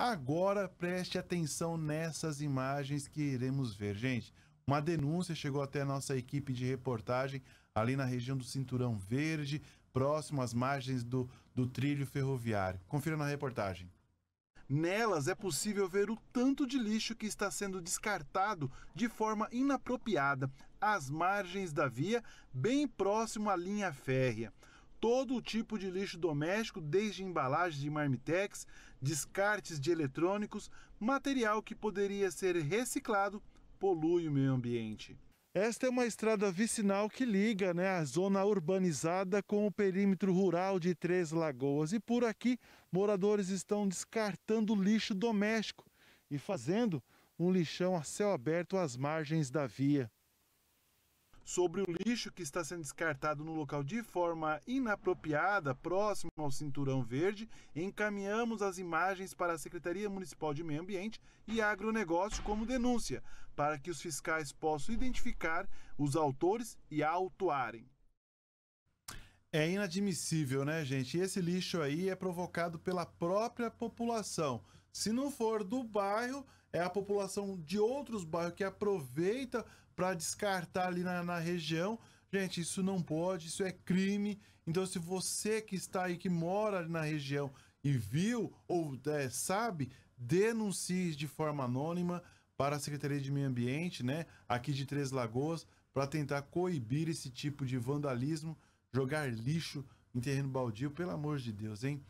Agora preste atenção nessas imagens que iremos ver. Gente, uma denúncia chegou até a nossa equipe de reportagem ali na região do Cinturão Verde, próximo às margens do, do trilho ferroviário. Confira na reportagem. Nelas é possível ver o tanto de lixo que está sendo descartado de forma inapropriada às margens da via, bem próximo à linha férrea todo tipo de lixo doméstico, desde embalagens de marmitex, descartes de eletrônicos, material que poderia ser reciclado, polui o meio ambiente. Esta é uma estrada vicinal que liga né, a zona urbanizada com o perímetro rural de Três Lagoas. E por aqui, moradores estão descartando lixo doméstico e fazendo um lixão a céu aberto às margens da via sobre o lixo que está sendo descartado no local de forma inapropriada, próximo ao cinturão verde, encaminhamos as imagens para a Secretaria Municipal de Meio Ambiente e Agronegócio como denúncia, para que os fiscais possam identificar os autores e autuarem. É inadmissível, né, gente? E esse lixo aí é provocado pela própria população. Se não for do bairro, é a população de outros bairros que aproveita para descartar ali na, na, região. Gente, isso não pode, isso é crime. Então, se você que está aí, que mora na região e viu ou é, sabe, denuncie de forma anônima para a Secretaria de Meio Ambiente, né, aqui de Três Lagoas, para tentar coibir esse tipo de vandalismo jogar lixo em terreno baldio, pelo amor de Deus, hein?